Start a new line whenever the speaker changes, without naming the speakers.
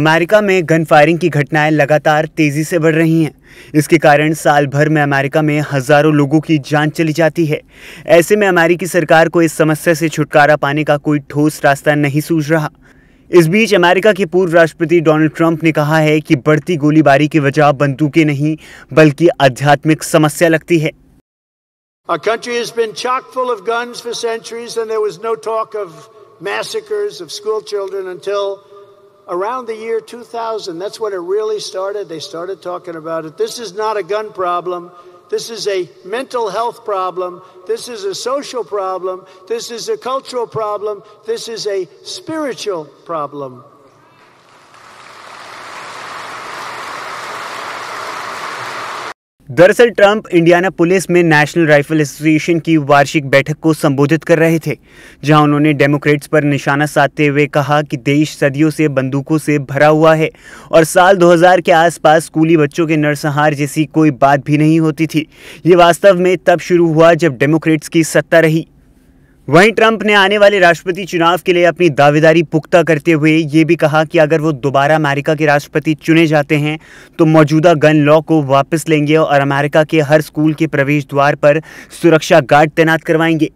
America में gun firing की घटनाएं लगातार तेज़ी से बढ़ रही हैं इसके कारण साल भर में अमेरिका में हज़ारों लोगों की जान चली जाती है ऐसे में अमेरिकी सरकार को इस समस्या से छुटकारा पाने का कोई ठोस रास्ता नहीं सूझ रहा इस बीच अमेरिका के पूर्व राष्ट्रपति डोनाल्ड ट्रंप ने कहा है कि बढ़ती गोलीबारी की वजह बंदूकें नहीं बल्कि आध्यात्मिक समस्या लगती है
Our around the year 2000, that's when it really started. They started talking about it. This is not a gun problem. This is a mental health problem. This is a social problem. This is a cultural problem. This is a spiritual problem.
दरअसल Trump Indiana police में national rifle association की वार्षिक बैठक को संबोधित कर रहे थे जहां उन्होंने डेमोक्रेट्स पर निशाना साधते हुए कहा कि देश सदियों से बंदूकों से भरा हुआ है और साल 2000 के आसपास स्कूली बच्चों के नरसंहार जैसी कोई बात भी नहीं होती थी ये वास्तव में तब शुरू हुआ जब डेमोक्रेट्स की सत्ता रही वहीं ट्रंप ने आने वाले राष्ट्रपति चुनाव के लिए अपनी दावेदारी पुख्ता करते हुए ये भी कहा कि अगर वो दोबारा अमेरिका के राष्ट्रपति चुने जाते हैं तो मौजूदा गन लॉ को वापस लेंगे और अमेरिका के हर स्कूल के प्रवेश द्वार पर सुरक्षा गार्ड तैनात करवाएंगे